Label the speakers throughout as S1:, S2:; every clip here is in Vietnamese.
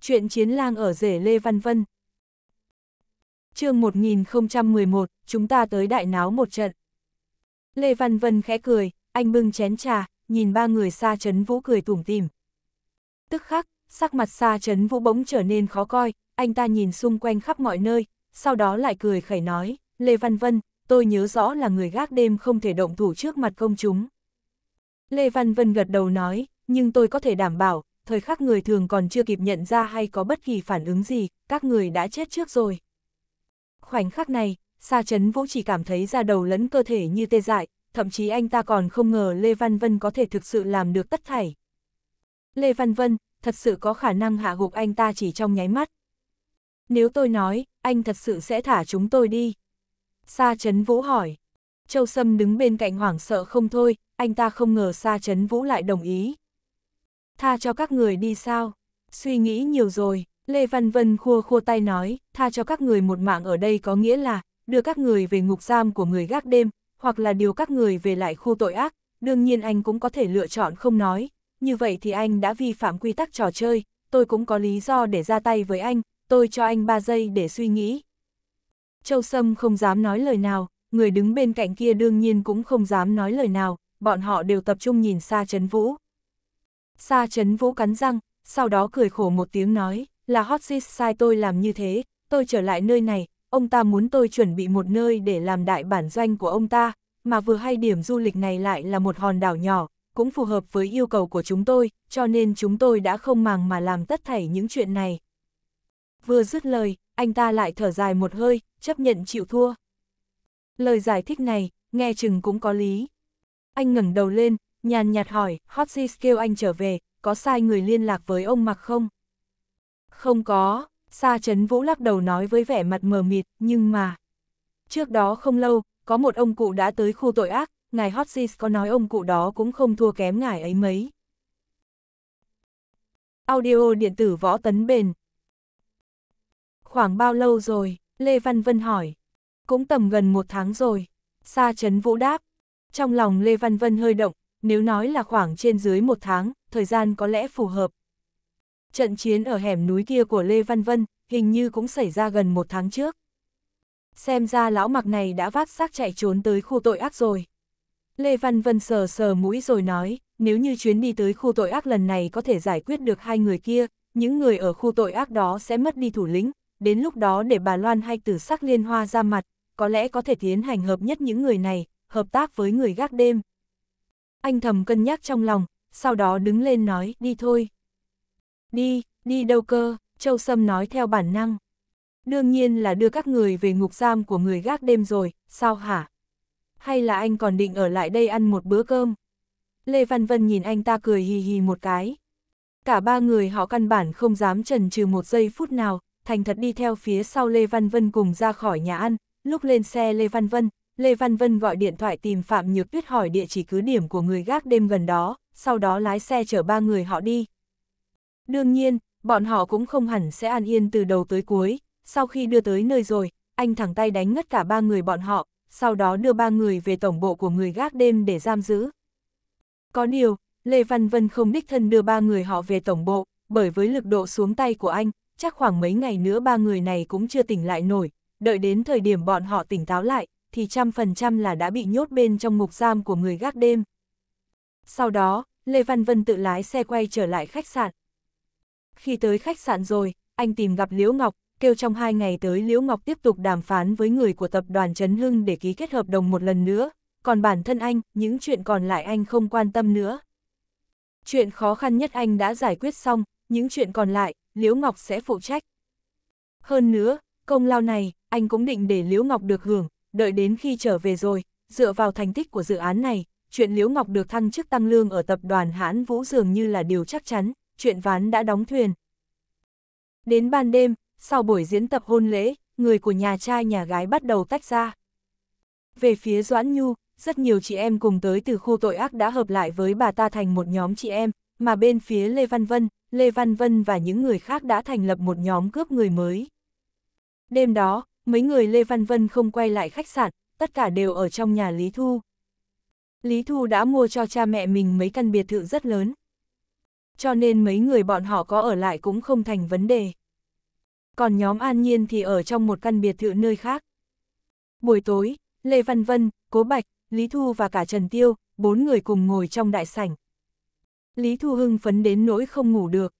S1: Chuyện chiến lang ở rể Lê Văn Vân. chương 1011, chúng ta tới đại náo một trận. Lê Văn Vân khẽ cười, anh bưng chén trà, nhìn ba người xa chấn vũ cười tủm tỉm. Tức khắc, sắc mặt xa chấn vũ bỗng trở nên khó coi, anh ta nhìn xung quanh khắp mọi nơi, sau đó lại cười khẩy nói, Lê Văn Vân, tôi nhớ rõ là người gác đêm không thể động thủ trước mặt công chúng. Lê Văn Vân gật đầu nói, nhưng tôi có thể đảm bảo, thời khắc người thường còn chưa kịp nhận ra hay có bất kỳ phản ứng gì, các người đã chết trước rồi. Khoảnh khắc này, Sa Chấn Vũ chỉ cảm thấy da đầu lẫn cơ thể như tê dại, thậm chí anh ta còn không ngờ Lê Văn Vân có thể thực sự làm được tất thảy. Lê Văn Vân, thật sự có khả năng hạ gục anh ta chỉ trong nháy mắt. Nếu tôi nói, anh thật sự sẽ thả chúng tôi đi. Sa Chấn Vũ hỏi. Châu Sâm đứng bên cạnh hoảng sợ không thôi, anh ta không ngờ Sa Chấn Vũ lại đồng ý tha cho các người đi sao? Suy nghĩ nhiều rồi, Lê Văn Vân khua khua tay nói, tha cho các người một mạng ở đây có nghĩa là, đưa các người về ngục giam của người gác đêm, hoặc là điều các người về lại khu tội ác, đương nhiên anh cũng có thể lựa chọn không nói, như vậy thì anh đã vi phạm quy tắc trò chơi, tôi cũng có lý do để ra tay với anh, tôi cho anh 3 giây để suy nghĩ. Châu Sâm không dám nói lời nào, người đứng bên cạnh kia đương nhiên cũng không dám nói lời nào, bọn họ đều tập trung nhìn xa Trấn Vũ. Sa chấn vũ cắn răng, sau đó cười khổ một tiếng nói, là hot sis sai tôi làm như thế, tôi trở lại nơi này, ông ta muốn tôi chuẩn bị một nơi để làm đại bản doanh của ông ta, mà vừa hay điểm du lịch này lại là một hòn đảo nhỏ, cũng phù hợp với yêu cầu của chúng tôi, cho nên chúng tôi đã không màng mà làm tất thảy những chuyện này. Vừa dứt lời, anh ta lại thở dài một hơi, chấp nhận chịu thua. Lời giải thích này, nghe chừng cũng có lý. Anh ngẩng đầu lên, nhàn nhạt hỏi, Hotzi kêu anh trở về, có sai người liên lạc với ông mặc không? Không có, Sa Trấn Vũ lắc đầu nói với vẻ mặt mờ mịt, nhưng mà... Trước đó không lâu, có một ông cụ đã tới khu tội ác, ngài Hotsis có nói ông cụ đó cũng không thua kém ngài ấy mấy. Audio điện tử võ tấn bền Khoảng bao lâu rồi? Lê Văn Vân hỏi. Cũng tầm gần một tháng rồi. Sa Trấn Vũ đáp. Trong lòng Lê Văn Vân hơi động, nếu nói là khoảng trên dưới một tháng, thời gian có lẽ phù hợp. Trận chiến ở hẻm núi kia của Lê Văn Vân, hình như cũng xảy ra gần một tháng trước. Xem ra lão mặc này đã vác xác chạy trốn tới khu tội ác rồi. Lê Văn Vân sờ sờ mũi rồi nói, nếu như chuyến đi tới khu tội ác lần này có thể giải quyết được hai người kia, những người ở khu tội ác đó sẽ mất đi thủ lĩnh, đến lúc đó để bà Loan hay tử sắc liên hoa ra mặt, có lẽ có thể tiến hành hợp nhất những người này, hợp tác với người gác đêm anh thầm cân nhắc trong lòng, sau đó đứng lên nói, đi thôi. Đi, đi đâu cơ, Châu Sâm nói theo bản năng. Đương nhiên là đưa các người về ngục giam của người gác đêm rồi, sao hả? Hay là anh còn định ở lại đây ăn một bữa cơm? Lê Văn Vân nhìn anh ta cười hì hì một cái. Cả ba người họ căn bản không dám chần chừ một giây phút nào, thành thật đi theo phía sau Lê Văn Vân cùng ra khỏi nhà ăn, lúc lên xe Lê Văn Vân, Lê Văn Vân gọi điện thoại tìm Phạm Nhược Tuyết hỏi địa chỉ cứ điểm của người gác đêm gần đó, sau đó lái xe chở ba người họ đi. Đương nhiên, bọn họ cũng không hẳn sẽ an yên từ đầu tới cuối, sau khi đưa tới nơi rồi, anh thẳng tay đánh ngất cả ba người bọn họ, sau đó đưa ba người về tổng bộ của người gác đêm để giam giữ. Có điều, Lê Văn Vân không đích thân đưa ba người họ về tổng bộ, bởi với lực độ xuống tay của anh, chắc khoảng mấy ngày nữa ba người này cũng chưa tỉnh lại nổi, đợi đến thời điểm bọn họ tỉnh táo lại, thì trăm phần trăm là đã bị nhốt bên trong ngục giam của người gác đêm. Sau đó, Lê Văn Vân tự lái xe quay trở lại khách sạn. Khi tới khách sạn rồi, anh tìm gặp Liễu Ngọc, kêu trong hai ngày tới Liễu Ngọc tiếp tục đàm phán với người của tập đoàn Trấn Hưng để ký kết hợp đồng một lần nữa, còn bản thân anh, những chuyện còn lại anh không quan tâm nữa. Chuyện khó khăn nhất anh đã giải quyết xong, những chuyện còn lại, Liễu Ngọc sẽ phụ trách. Hơn nữa, công lao này, anh cũng định để Liễu Ngọc được hưởng, đợi đến khi trở về rồi, dựa vào thành tích của dự án này, chuyện Liễu Ngọc được thăng chức tăng lương ở tập đoàn Hãn Vũ dường như là điều chắc chắn, chuyện ván đã đóng thuyền. Đến ban đêm, sau buổi diễn tập hôn lễ, người của nhà trai nhà gái bắt đầu tách ra. Về phía Doãn Nhu, rất nhiều chị em cùng tới từ khu tội ác đã hợp lại với bà ta thành một nhóm chị em, mà bên phía Lê Văn Vân, Lê Văn Vân và những người khác đã thành lập một nhóm cướp người mới. Đêm đó, mấy người Lê Văn Vân không quay lại khách sạn, tất cả đều ở trong nhà Lý Thu. Lý Thu đã mua cho cha mẹ mình mấy căn biệt thự rất lớn. Cho nên mấy người bọn họ có ở lại cũng không thành vấn đề. Còn nhóm An Nhiên thì ở trong một căn biệt thự nơi khác. Buổi tối, Lê Văn Vân, Cố Bạch, Lý Thu và cả Trần Tiêu, bốn người cùng ngồi trong đại sảnh. Lý Thu Hưng phấn đến nỗi không ngủ được.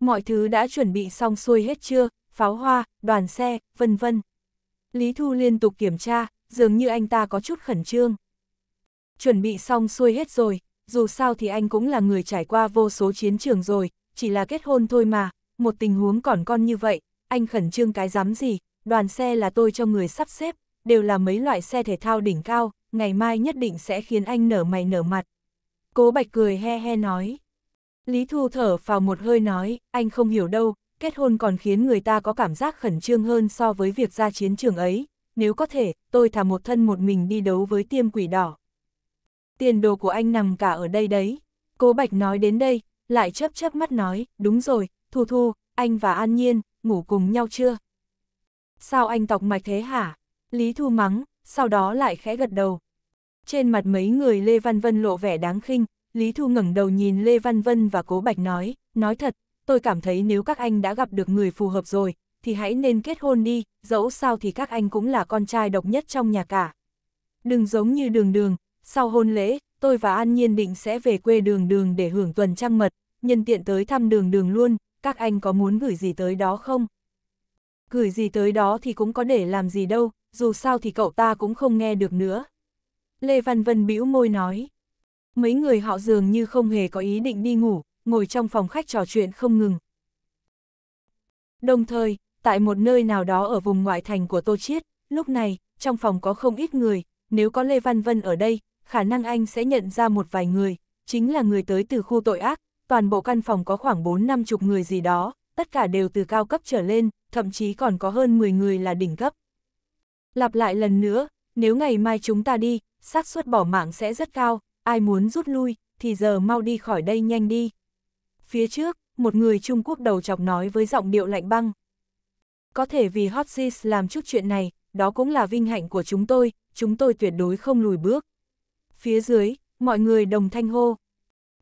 S1: Mọi thứ đã chuẩn bị xong xuôi hết chưa, pháo hoa, đoàn xe, vân vân. Lý Thu liên tục kiểm tra, dường như anh ta có chút khẩn trương. Chuẩn bị xong xuôi hết rồi, dù sao thì anh cũng là người trải qua vô số chiến trường rồi, chỉ là kết hôn thôi mà, một tình huống còn con như vậy, anh khẩn trương cái dám gì, đoàn xe là tôi cho người sắp xếp, đều là mấy loại xe thể thao đỉnh cao, ngày mai nhất định sẽ khiến anh nở mày nở mặt. Cố Bạch cười he he nói. Lý Thu thở vào một hơi nói, anh không hiểu đâu, kết hôn còn khiến người ta có cảm giác khẩn trương hơn so với việc ra chiến trường ấy, nếu có thể, tôi thả một thân một mình đi đấu với tiêm quỷ đỏ. Tiền đồ của anh nằm cả ở đây đấy. Cố Bạch nói đến đây, lại chớp chớp mắt nói, đúng rồi, Thu Thu, anh và An Nhiên, ngủ cùng nhau chưa? Sao anh tọc mạch thế hả? Lý Thu mắng, sau đó lại khẽ gật đầu. Trên mặt mấy người Lê Văn Vân lộ vẻ đáng khinh, Lý Thu ngẩng đầu nhìn Lê Văn Vân và Cố Bạch nói, nói thật, tôi cảm thấy nếu các anh đã gặp được người phù hợp rồi, thì hãy nên kết hôn đi, dẫu sao thì các anh cũng là con trai độc nhất trong nhà cả. Đừng giống như đường đường, sau hôn lễ, tôi và An Nhiên định sẽ về quê đường đường để hưởng tuần trăng mật, nhân tiện tới thăm đường đường luôn, các anh có muốn gửi gì tới đó không? Gửi gì tới đó thì cũng có để làm gì đâu, dù sao thì cậu ta cũng không nghe được nữa. Lê Văn Vân bĩu môi nói. Mấy người họ dường như không hề có ý định đi ngủ, ngồi trong phòng khách trò chuyện không ngừng. Đồng thời, tại một nơi nào đó ở vùng ngoại thành của Tô Chiết, lúc này, trong phòng có không ít người, nếu có Lê Văn Vân ở đây, khả năng anh sẽ nhận ra một vài người, chính là người tới từ khu tội ác, toàn bộ căn phòng có khoảng 4-5 chục người gì đó, tất cả đều từ cao cấp trở lên, thậm chí còn có hơn 10 người là đỉnh cấp. Lặp lại lần nữa, nếu ngày mai chúng ta đi, xác suất bỏ mạng sẽ rất cao, ai muốn rút lui, thì giờ mau đi khỏi đây nhanh đi. Phía trước, một người Trung Quốc đầu chọc nói với giọng điệu lạnh băng. Có thể vì Hot Seas làm chút chuyện này, đó cũng là vinh hạnh của chúng tôi, chúng tôi tuyệt đối không lùi bước. Phía dưới, mọi người đồng thanh hô.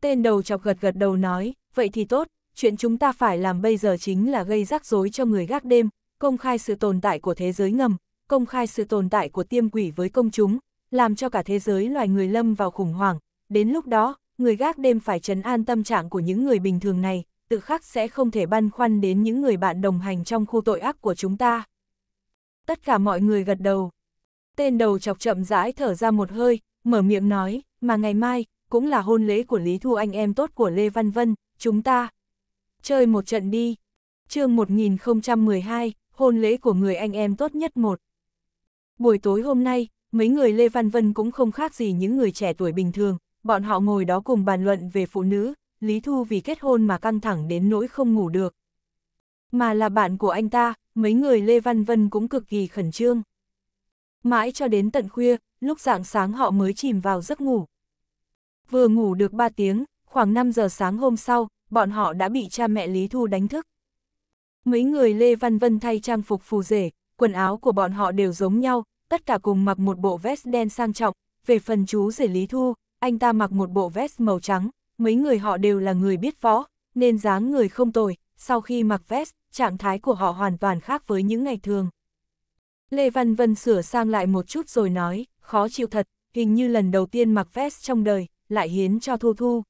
S1: Tên đầu chọc gật gật đầu nói, vậy thì tốt, chuyện chúng ta phải làm bây giờ chính là gây rắc rối cho người gác đêm, công khai sự tồn tại của thế giới ngầm, công khai sự tồn tại của tiêm quỷ với công chúng, làm cho cả thế giới loài người lâm vào khủng hoảng, đến lúc đó, người gác đêm phải trấn an tâm trạng của những người bình thường này, tự khắc sẽ không thể băn khoăn đến những người bạn đồng hành trong khu tội ác của chúng ta. Tất cả mọi người gật đầu. Tên đầu chọc chậm rãi thở ra một hơi, mở miệng nói, mà ngày mai, cũng là hôn lễ của Lý Thu anh em tốt của Lê Văn Vân, chúng ta. Chơi một trận đi. chương 1012, hôn lễ của người anh em tốt nhất một. Buổi tối hôm nay, mấy người Lê Văn Vân cũng không khác gì những người trẻ tuổi bình thường, bọn họ ngồi đó cùng bàn luận về phụ nữ, Lý Thu vì kết hôn mà căng thẳng đến nỗi không ngủ được. Mà là bạn của anh ta, mấy người Lê Văn Vân cũng cực kỳ khẩn trương. Mãi cho đến tận khuya, lúc rạng sáng họ mới chìm vào giấc ngủ. Vừa ngủ được 3 tiếng, khoảng 5 giờ sáng hôm sau, bọn họ đã bị cha mẹ Lý Thu đánh thức. Mấy người Lê Văn Vân thay trang phục phù rể, quần áo của bọn họ đều giống nhau, tất cả cùng mặc một bộ vest đen sang trọng, về phần chú rể Lý Thu, anh ta mặc một bộ vest màu trắng, mấy người họ đều là người biết võ, nên dáng người không tồi, sau khi mặc vest, trạng thái của họ hoàn toàn khác với những ngày thường. Lê Văn Vân sửa sang lại một chút rồi nói, khó chịu thật, hình như lần đầu tiên mặc vest trong đời, lại hiến cho Thu Thu.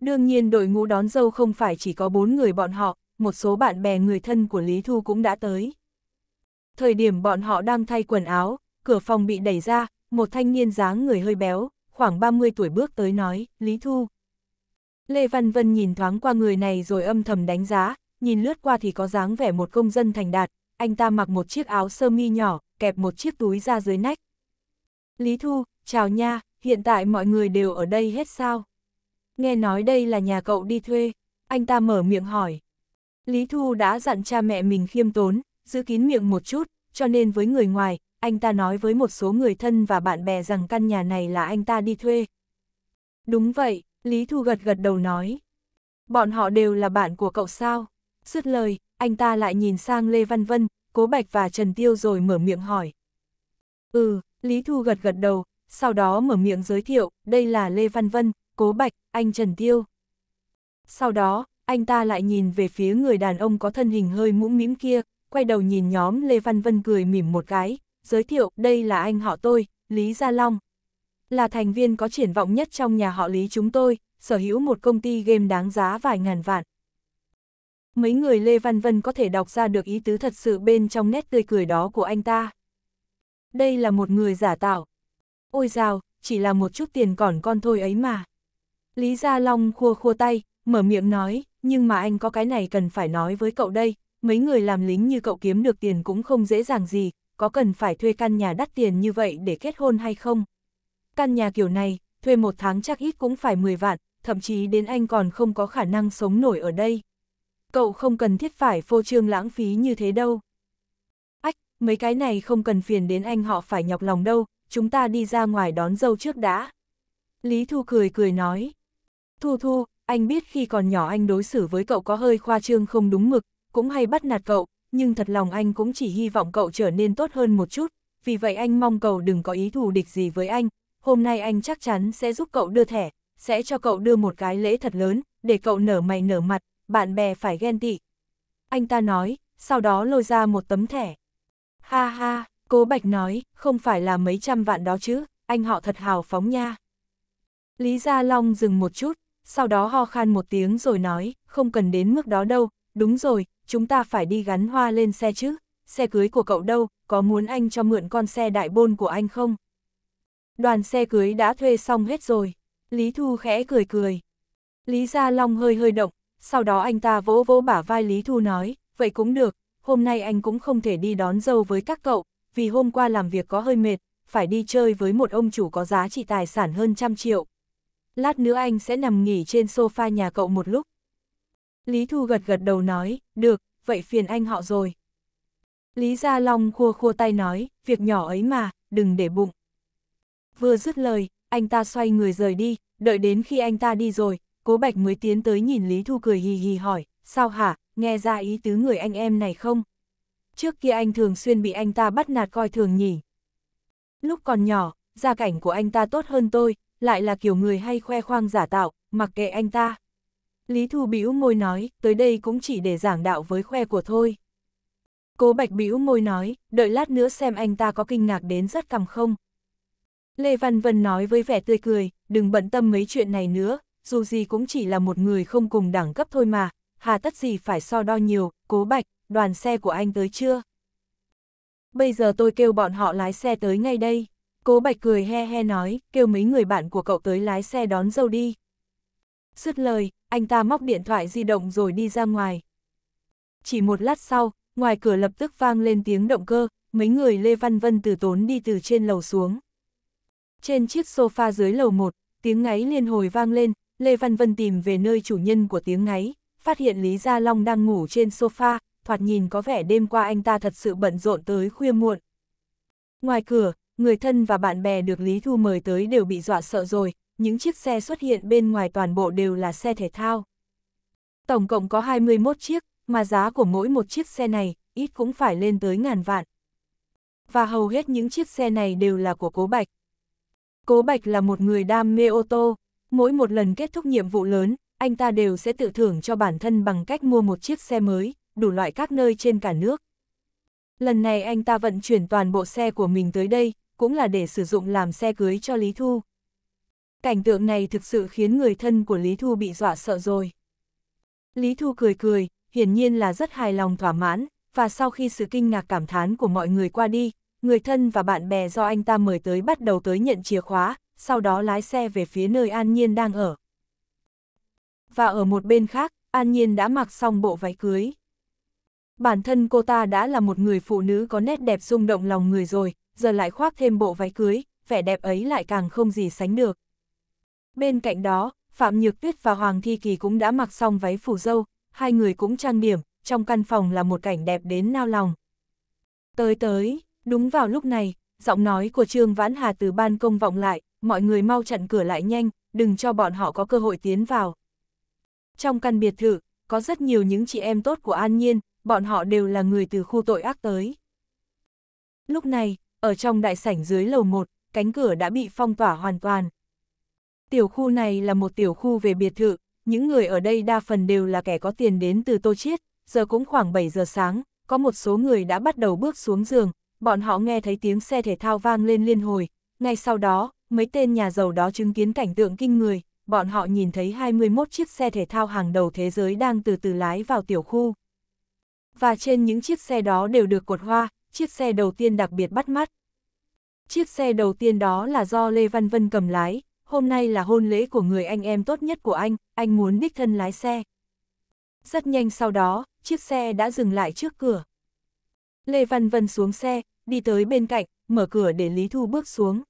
S1: Đương nhiên đội ngũ đón dâu không phải chỉ có bốn người bọn họ, một số bạn bè người thân của Lý Thu cũng đã tới. Thời điểm bọn họ đang thay quần áo, cửa phòng bị đẩy ra, một thanh niên dáng người hơi béo, khoảng 30 tuổi bước tới nói, Lý Thu. Lê Văn Vân nhìn thoáng qua người này rồi âm thầm đánh giá, nhìn lướt qua thì có dáng vẻ một công dân thành đạt, anh ta mặc một chiếc áo sơ mi nhỏ, kẹp một chiếc túi ra dưới nách. Lý Thu, chào nha, hiện tại mọi người đều ở đây hết sao? Nghe nói đây là nhà cậu đi thuê, anh ta mở miệng hỏi. Lý Thu đã dặn cha mẹ mình khiêm tốn, giữ kín miệng một chút, cho nên với người ngoài, anh ta nói với một số người thân và bạn bè rằng căn nhà này là anh ta đi thuê. Đúng vậy, Lý Thu gật gật đầu nói. Bọn họ đều là bạn của cậu sao? Dứt lời, anh ta lại nhìn sang Lê Văn Vân, Cố Bạch và Trần Tiêu rồi mở miệng hỏi. Ừ, Lý Thu gật gật đầu, sau đó mở miệng giới thiệu, đây là Lê Văn Vân, Cố Bạch, anh Trần Tiêu. Sau đó, anh ta lại nhìn về phía người đàn ông có thân hình hơi mũm mĩm kia, quay đầu nhìn nhóm Lê Văn Vân cười mỉm một cái, giới thiệu đây là anh họ tôi, Lý Gia Long. Là thành viên có triển vọng nhất trong nhà họ Lý chúng tôi, sở hữu một công ty game đáng giá vài ngàn vạn. Mấy người Lê Văn Vân có thể đọc ra được ý tứ thật sự bên trong nét tươi cười đó của anh ta. Đây là một người giả tạo. Ôi dào, chỉ là một chút tiền còn con thôi ấy mà. Lý Gia Long khua khua tay, mở miệng nói, nhưng mà anh có cái này cần phải nói với cậu đây, mấy người làm lính như cậu kiếm được tiền cũng không dễ dàng gì, có cần phải thuê căn nhà đắt tiền như vậy để kết hôn hay không? Căn nhà kiểu này, thuê một tháng chắc ít cũng phải 10 vạn, thậm chí đến anh còn không có khả năng sống nổi ở đây. Cậu không cần thiết phải phô trương lãng phí như thế đâu. Ách, mấy cái này không cần phiền đến anh họ phải nhọc lòng đâu, chúng ta đi ra ngoài đón dâu trước đã. Lý Thu cười cười nói. Thu Thu, anh biết khi còn nhỏ anh đối xử với cậu có hơi khoa trương không đúng mực, cũng hay bắt nạt cậu, nhưng thật lòng anh cũng chỉ hy vọng cậu trở nên tốt hơn một chút, vì vậy anh mong cầu đừng có ý thù địch gì với anh, hôm nay anh chắc chắn sẽ giúp cậu đưa thẻ, sẽ cho cậu đưa một cái lễ thật lớn, để cậu nở mày nở mặt, bạn bè phải ghen tị. Anh ta nói, sau đó lôi ra một tấm thẻ. Ha ha, cô Bạch nói, không phải là mấy trăm vạn đó chứ, anh họ thật hào phóng nha. Lý Gia Long dừng một chút, sau đó ho khan một tiếng rồi nói, không cần đến mức đó đâu, đúng rồi, chúng ta phải đi gắn hoa lên xe chứ, xe cưới của cậu đâu, có muốn anh cho mượn con xe đại bôn của anh không? Đoàn xe cưới đã thuê xong hết rồi, Lý Thu khẽ cười cười. Lý Gia Long hơi hơi động, sau đó anh ta vỗ vỗ bả vai Lý Thu nói, vậy cũng được, hôm nay anh cũng không thể đi đón dâu với các cậu, vì hôm qua làm việc có hơi mệt, phải đi chơi với một ông chủ có giá trị tài sản hơn trăm triệu. Lát nữa anh sẽ nằm nghỉ trên sofa nhà cậu một lúc. Lý Thu gật gật đầu nói, được, vậy phiền anh họ rồi. Lý Gia Long khua khua tay nói, việc nhỏ ấy mà, đừng để bụng. Vừa dứt lời, anh ta xoay người rời đi, đợi đến khi anh ta đi rồi, Cố Bạch mới tiến tới nhìn Lý Thu cười hì hì hỏi, sao hả, nghe ra ý tứ người anh em này không? Trước kia anh thường xuyên bị anh ta bắt nạt coi thường nhỉ. Lúc còn nhỏ, gia cảnh của anh ta tốt hơn tôi, lại là kiểu người hay khoe khoang giả tạo, mặc kệ anh ta. Lý Thu bĩu môi nói, tới đây cũng chỉ để giảng đạo với khoe của thôi. Cố Bạch bĩu môi nói, đợi lát nữa xem anh ta có kinh ngạc đến rất cầm không. Lê Văn Vân nói với vẻ tươi cười, đừng bận tâm mấy chuyện này nữa, dù gì cũng chỉ là một người không cùng đẳng cấp thôi mà, hà tất gì phải so đo nhiều, Cố Bạch, đoàn xe của anh tới chưa? Bây giờ tôi kêu bọn họ lái xe tới ngay đây. Cố Bạch cười he he nói, kêu mấy người bạn của cậu tới lái xe đón dâu đi. Sứt lời, anh ta móc điện thoại di động rồi đi ra ngoài. Chỉ một lát sau, ngoài cửa lập tức vang lên tiếng động cơ, mấy người Lê Văn Vân từ tốn đi từ trên lầu xuống. Trên chiếc sofa dưới lầu 1, tiếng ngáy liên hồi vang lên, Lê Văn Vân tìm về nơi chủ nhân của tiếng ngáy, phát hiện Lý Gia Long đang ngủ trên sofa, thoạt nhìn có vẻ đêm qua anh ta thật sự bận rộn tới khuya muộn. Ngoài cửa, người thân và bạn bè được Lý Thu mời tới đều bị dọa sợ rồi, những chiếc xe xuất hiện bên ngoài toàn bộ đều là xe thể thao. Tổng cộng có 21 chiếc, mà giá của mỗi một chiếc xe này ít cũng phải lên tới ngàn vạn. Và hầu hết những chiếc xe này đều là của Cố Bạch. Cố Bạch là một người đam mê ô tô, mỗi một lần kết thúc nhiệm vụ lớn, anh ta đều sẽ tự thưởng cho bản thân bằng cách mua một chiếc xe mới, đủ loại các nơi trên cả nước. Lần này anh ta vận chuyển toàn bộ xe của mình tới đây, cũng là để sử dụng làm xe cưới cho Lý Thu cảnh tượng này thực sự khiến người thân của Lý Thu bị dọa sợ rồi. Lý Thu cười cười, hiển nhiên là rất hài lòng thỏa mãn, và sau khi sự kinh ngạc cảm thán của mọi người qua đi, người thân và bạn bè do anh ta mời tới bắt đầu tới nhận chìa khóa, sau đó lái xe về phía nơi An Nhiên đang ở. Và ở một bên khác, An Nhiên đã mặc xong bộ váy cưới. Bản thân cô ta đã là một người phụ nữ có nét đẹp rung động lòng người rồi, giờ lại khoác thêm bộ váy cưới, vẻ đẹp ấy lại càng không gì sánh được. Bên cạnh đó, Phạm Nhược Tuyết và Hoàng Thi Kỳ cũng đã mặc xong váy phủ dâu, hai người cũng trang điểm, trong căn phòng là một cảnh đẹp đến nao lòng. Tới tới, đúng vào lúc này, giọng nói của Trương Vãn Hà từ ban công vọng lại, mọi người mau chặn cửa lại nhanh, đừng cho bọn họ có cơ hội tiến vào. Trong căn biệt thự, có rất nhiều những chị em tốt của An Nhiên, bọn họ đều là người từ khu tội ác tới. Lúc này, ở trong đại sảnh dưới lầu 1, cánh cửa đã bị phong tỏa hoàn toàn, Tiểu khu này là một tiểu khu về biệt thự, những người ở đây đa phần đều là kẻ có tiền đến từ Tô Chiết, giờ cũng khoảng 7 giờ sáng, có một số người đã bắt đầu bước xuống giường, bọn họ nghe thấy tiếng xe thể thao vang lên liên hồi, ngay sau đó, mấy tên nhà giàu đó chứng kiến cảnh tượng kinh người, bọn họ nhìn thấy 21 chiếc xe thể thao hàng đầu thế giới đang từ từ lái vào tiểu khu. Và trên những chiếc xe đó đều được cột hoa, chiếc xe đầu tiên đặc biệt bắt mắt. Chiếc xe đầu tiên đó là do Lê Văn Vân cầm lái, hôm nay là hôn lễ của người anh em tốt nhất của anh, anh muốn đích thân lái xe. Rất nhanh sau đó, chiếc xe đã dừng lại trước cửa. Lê Văn Vân xuống xe, đi tới bên cạnh, mở cửa để Lý Thu bước xuống.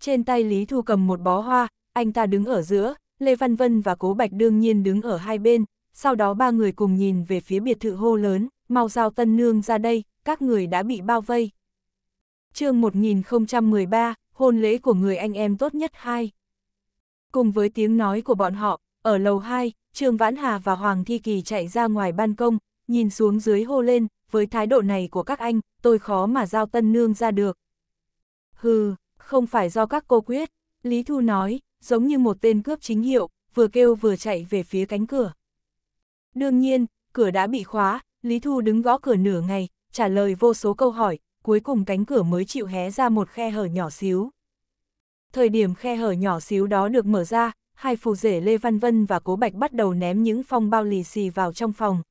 S1: Trên tay Lý Thu cầm một bó hoa, anh ta đứng ở giữa, Lê Văn Vân và Cố Bạch đương nhiên đứng ở hai bên, sau đó ba người cùng nhìn về phía biệt thự hô lớn, mau giao tân nương ra đây, các người đã bị bao vây. chương 1013, hôn lễ của người anh em tốt nhất hai. Cùng với tiếng nói của bọn họ, ở lầu 2, Trương Vãn Hà và Hoàng Thi Kỳ chạy ra ngoài ban công, nhìn xuống dưới hô lên, với thái độ này của các anh, tôi khó mà giao tân nương ra được. Hừ, không phải do các cô quyết, Lý Thu nói, giống như một tên cướp chính hiệu, vừa kêu vừa chạy về phía cánh cửa. Đương nhiên, cửa đã bị khóa, Lý Thu đứng gõ cửa nửa ngày, trả lời vô số câu hỏi, cuối cùng cánh cửa mới chịu hé ra một khe hở nhỏ xíu. Thời điểm khe hở nhỏ xíu đó được mở ra, hai phù rể Lê Văn Vân và Cố Bạch bắt đầu ném những phong bao lì xì vào trong phòng.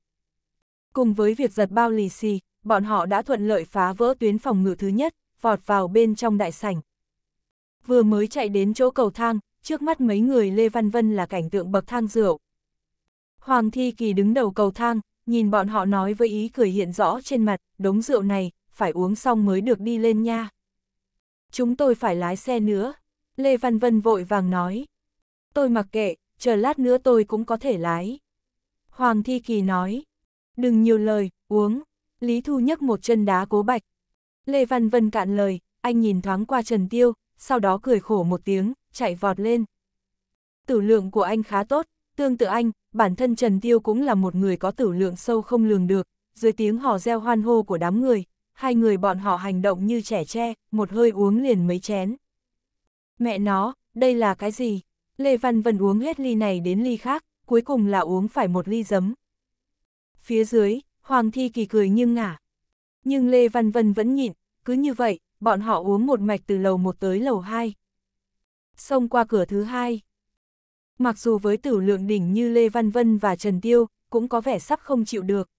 S1: Cùng với việc giật bao lì xì, bọn họ đã thuận lợi phá vỡ tuyến phòng ngự thứ nhất, vọt vào bên trong đại sảnh. Vừa mới chạy đến chỗ cầu thang, trước mắt mấy người Lê Văn Vân là cảnh tượng bậc thang rượu. Hoàng Thi Kỳ đứng đầu cầu thang, nhìn bọn họ nói với ý cười hiện rõ trên mặt, đống rượu này, phải uống xong mới được đi lên nha. Chúng tôi phải lái xe nữa. Lê Văn Vân vội vàng nói. Tôi mặc kệ, chờ lát nữa tôi cũng có thể lái. Hoàng Thi Kỳ nói. Đừng nhiều lời, uống. Lý Thu nhấc một chân đá cố bạch. Lê Văn Vân cạn lời, anh nhìn thoáng qua Trần Tiêu, sau đó cười khổ một tiếng, chạy vọt lên. Tử lượng của anh khá tốt, tương tự anh, bản thân Trần Tiêu cũng là một người có tử lượng sâu không lường được, dưới tiếng hò reo hoan hô của đám người, hai người bọn họ hành động như trẻ tre, một hơi uống liền mấy chén. Mẹ nó, đây là cái gì? Lê Văn Vân uống hết ly này đến ly khác, cuối cùng là uống phải một ly giấm. Phía dưới, Hoàng Thi Kỳ cười nghiêng ngả. Nhưng Lê Văn Vân vẫn nhịn, cứ như vậy, bọn họ uống một mạch từ lầu một tới lầu hai, Xông qua cửa thứ hai. Mặc dù với tử lượng đỉnh như Lê Văn Vân và Trần Tiêu, cũng có vẻ sắp không chịu được.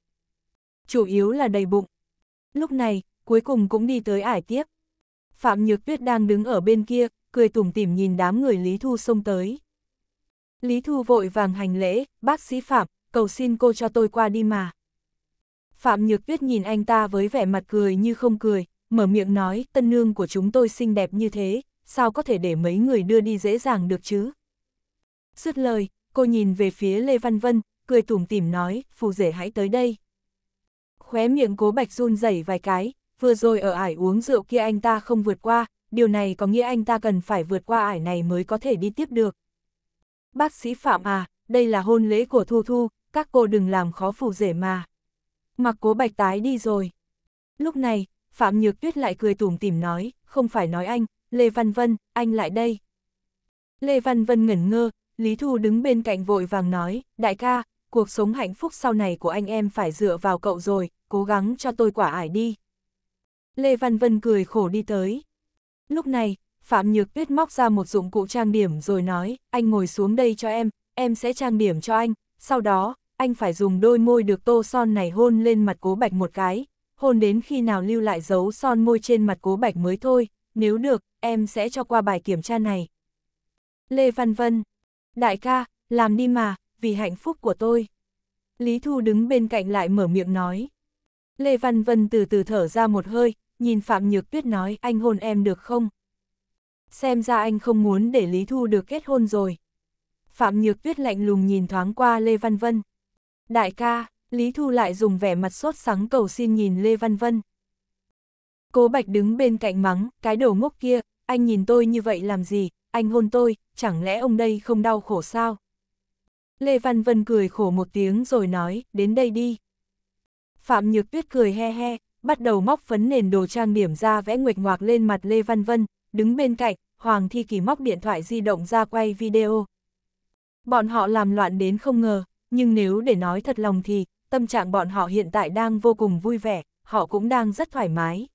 S1: Chủ yếu là đầy bụng, Lúc này, cuối cùng cũng đi tới ải tiếp. Phạm Nhược Tuyết đang đứng ở bên kia, cười tủm tỉm nhìn đám người Lý Thu xông tới. Lý Thu vội vàng hành lễ, bác sĩ Phạm, cầu xin cô cho tôi qua đi mà. Phạm Nhược Tuyết nhìn anh ta với vẻ mặt cười như không cười, mở miệng nói, tân nương của chúng tôi xinh đẹp như thế, sao có thể để mấy người đưa đi dễ dàng được chứ? Dứt lời, cô nhìn về phía Lê Văn Vân, cười tủm tỉm nói, phù rể hãy tới đây. Khóe miệng cố bạch run rẩy vài cái, vừa rồi ở ải uống rượu kia anh ta không vượt qua, điều này có nghĩa anh ta cần phải vượt qua ải này mới có thể đi tiếp được. Bác sĩ Phạm à, đây là hôn lễ của Thu Thu, các cô đừng làm khó phù rể mà. Mặc cố bạch tái đi rồi. Lúc này, Phạm Nhược Tuyết lại cười tủm tỉm nói, không phải nói anh, Lê Văn Vân, anh lại đây. Lê Văn Vân ngẩn ngơ, Lý Thu đứng bên cạnh vội vàng nói, đại ca, cuộc sống hạnh phúc sau này của anh em phải dựa vào cậu rồi, cố gắng cho tôi quả ải đi. Lê Văn Vân cười khổ đi tới. Lúc này, Phạm Nhược Tuyết móc ra một dụng cụ trang điểm rồi nói, anh ngồi xuống đây cho em, em sẽ trang điểm cho anh, sau đó, anh phải dùng đôi môi được tô son này hôn lên mặt cố bạch một cái, hôn đến khi nào lưu lại dấu son môi trên mặt cố bạch mới thôi, nếu được, em sẽ cho qua bài kiểm tra này. Lê Văn Vân, đại ca, làm đi mà, vì hạnh phúc của tôi. Lý Thu đứng bên cạnh lại mở miệng nói. Lê Văn Vân từ từ thở ra một hơi, nhìn Phạm Nhược Tuyết nói anh hôn em được không? Xem ra anh không muốn để Lý Thu được kết hôn rồi. Phạm Nhược Tuyết lạnh lùng nhìn thoáng qua Lê Văn Vân. Đại ca, Lý Thu lại dùng vẻ mặt sốt sắng cầu xin nhìn Lê Văn Vân. Cố Bạch đứng bên cạnh mắng, cái đầu ngốc kia, anh nhìn tôi như vậy làm gì, anh hôn tôi, chẳng lẽ ông đây không đau khổ sao? Lê Văn Vân cười khổ một tiếng rồi nói, đến đây đi. Phạm Nhược Tuyết cười he he, bắt đầu móc phấn nền đồ trang điểm ra vẽ nguệch ngoạc lên mặt Lê Văn Vân, đứng bên cạnh, Hoàng Thi Kỳ móc điện thoại di động ra quay video. Bọn họ làm loạn đến không ngờ, nhưng nếu để nói thật lòng thì, tâm trạng bọn họ hiện tại đang vô cùng vui vẻ, họ cũng đang rất thoải mái.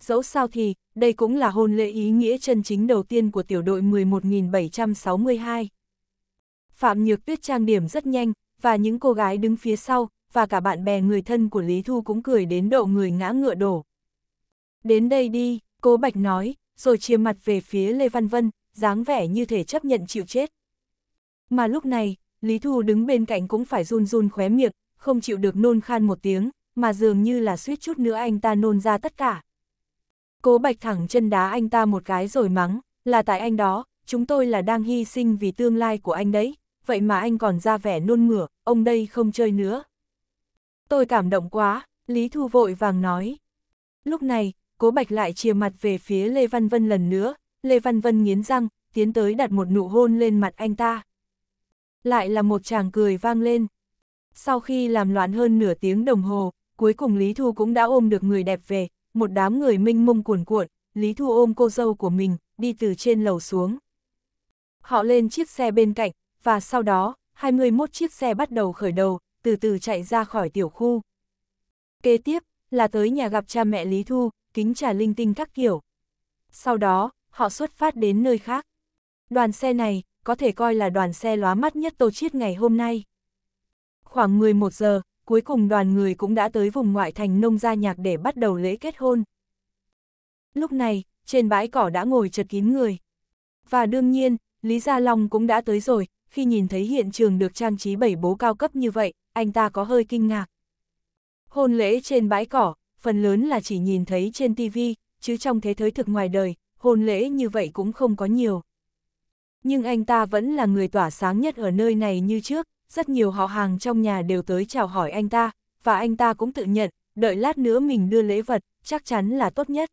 S1: Dẫu sao thì, đây cũng là hôn lễ ý nghĩa chân chính đầu tiên của tiểu đội 11.762. Phạm Nhược Tuyết trang điểm rất nhanh, và những cô gái đứng phía sau, và cả bạn bè người thân của Lý Thu cũng cười đến độ người ngã ngựa đổ. Đến đây đi, cô Bạch nói, rồi chia mặt về phía Lê Văn Vân, dáng vẻ như thể chấp nhận chịu chết. Mà lúc này, Lý Thu đứng bên cạnh cũng phải run run khóe miệng, không chịu được nôn khan một tiếng, mà dường như là suýt chút nữa anh ta nôn ra tất cả. Cố Bạch thẳng chân đá anh ta một cái rồi mắng, là tại anh đó, chúng tôi là đang hy sinh vì tương lai của anh đấy vậy mà anh còn ra vẻ nôn mửa, ông đây không chơi nữa. Tôi cảm động quá, Lý Thu vội vàng nói. Lúc này, Cố Bạch lại chìa mặt về phía Lê Văn Vân lần nữa, Lê Văn Vân nghiến răng, tiến tới đặt một nụ hôn lên mặt anh ta. Lại là một chàng cười vang lên. Sau khi làm loạn hơn nửa tiếng đồng hồ, cuối cùng Lý Thu cũng đã ôm được người đẹp về, một đám người minh mông cuồn cuộn, Lý Thu ôm cô dâu của mình, đi từ trên lầu xuống. Họ lên chiếc xe bên cạnh, và sau đó, 21 chiếc xe bắt đầu khởi đầu, từ từ chạy ra khỏi tiểu khu. Kế tiếp, là tới nhà gặp cha mẹ Lý Thu, kính trà linh tinh các kiểu. Sau đó, họ xuất phát đến nơi khác. Đoàn xe này, có thể coi là đoàn xe lóa mắt nhất Tô Chiết ngày hôm nay. Khoảng 11 giờ, cuối cùng đoàn người cũng đã tới vùng ngoại thành nông gia nhạc để bắt đầu lễ kết hôn. Lúc này, trên bãi cỏ đã ngồi chật kín người. Và đương nhiên, Lý Gia Long cũng đã tới rồi, khi nhìn thấy hiện trường được trang trí bảy bố cao cấp như vậy, anh ta có hơi kinh ngạc. Hôn lễ trên bãi cỏ, phần lớn là chỉ nhìn thấy trên TV, chứ trong thế giới thực ngoài đời, hôn lễ như vậy cũng không có nhiều. Nhưng anh ta vẫn là người tỏa sáng nhất ở nơi này như trước, rất nhiều họ hàng trong nhà đều tới chào hỏi anh ta, và anh ta cũng tự nhận, đợi lát nữa mình đưa lễ vật, chắc chắn là tốt nhất.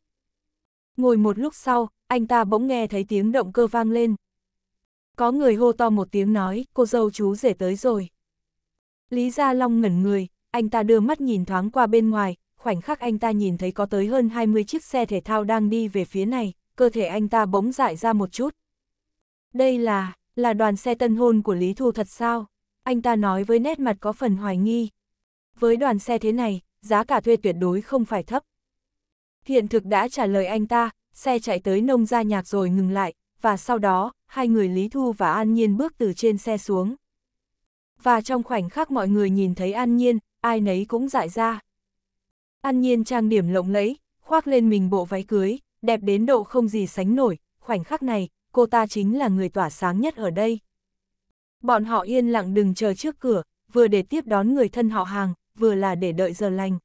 S1: Ngồi một lúc sau, anh ta bỗng nghe thấy tiếng động cơ vang lên, có người hô to một tiếng nói, cô dâu chú rể tới rồi. Lý Gia Long ngẩn người, anh ta đưa mắt nhìn thoáng qua bên ngoài, khoảnh khắc anh ta nhìn thấy có tới hơn 20 chiếc xe thể thao đang đi về phía này, cơ thể anh ta bỗng dại ra một chút. Đây là, là đoàn xe tân hôn của Lý Thu thật sao? Anh ta nói với nét mặt có phần hoài nghi. Với đoàn xe thế này, giá cả thuê tuyệt đối không phải thấp. Hiện thực đã trả lời anh ta, xe chạy tới nông gia nhạc rồi ngừng lại, và sau đó, hai người Lý Thu và An Nhiên bước từ trên xe xuống. Và trong khoảnh khắc mọi người nhìn thấy An Nhiên, ai nấy cũng dại ra. An Nhiên trang điểm lộng lẫy, khoác lên mình bộ váy cưới, đẹp đến độ không gì sánh nổi, khoảnh khắc này, cô ta chính là người tỏa sáng nhất ở đây. Bọn họ yên lặng đừng chờ trước cửa, vừa để tiếp đón người thân họ hàng, vừa là để đợi giờ lành.